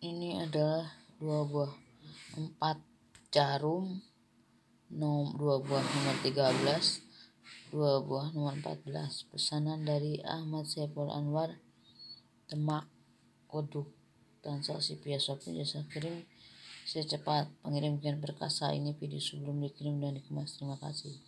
ini adalah dua buah empat jarum nom dua buah nomor 13 dua buah nomor 14 pesanan dari Ahmad Saiful Anwar temak Koduk transaksi via Shopee jasa kirim secepat pengirim kirim ini video sebelum dikirim dan dikemas terima kasih